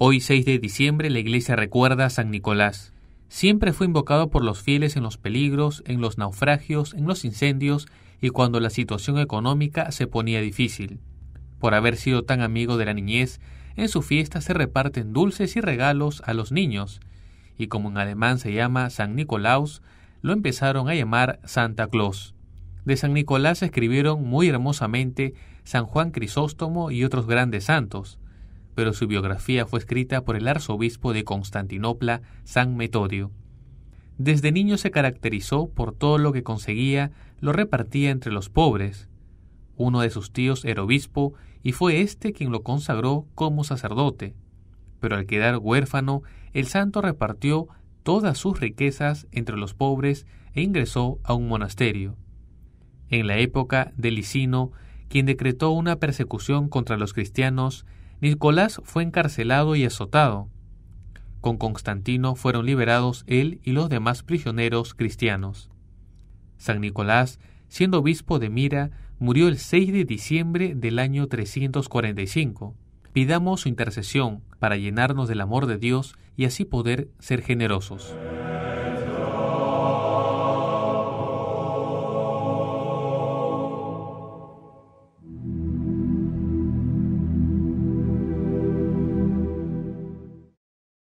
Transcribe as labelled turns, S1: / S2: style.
S1: Hoy 6 de diciembre la iglesia recuerda a San Nicolás. Siempre fue invocado por los fieles en los peligros, en los naufragios, en los incendios y cuando la situación económica se ponía difícil. Por haber sido tan amigo de la niñez, en su fiesta se reparten dulces y regalos a los niños, y como en alemán se llama San Nicolaus, lo empezaron a llamar Santa Claus. De San Nicolás escribieron muy hermosamente San Juan Crisóstomo y otros grandes santos pero su biografía fue escrita por el arzobispo de Constantinopla, San Metodio. Desde niño se caracterizó por todo lo que conseguía, lo repartía entre los pobres. Uno de sus tíos era obispo y fue éste quien lo consagró como sacerdote. Pero al quedar huérfano, el santo repartió todas sus riquezas entre los pobres e ingresó a un monasterio. En la época de Licino, quien decretó una persecución contra los cristianos, Nicolás fue encarcelado y azotado. Con Constantino fueron liberados él y los demás prisioneros cristianos. San Nicolás, siendo obispo de Mira, murió el 6 de diciembre del año 345. Pidamos su intercesión para llenarnos del amor de Dios y así poder ser generosos.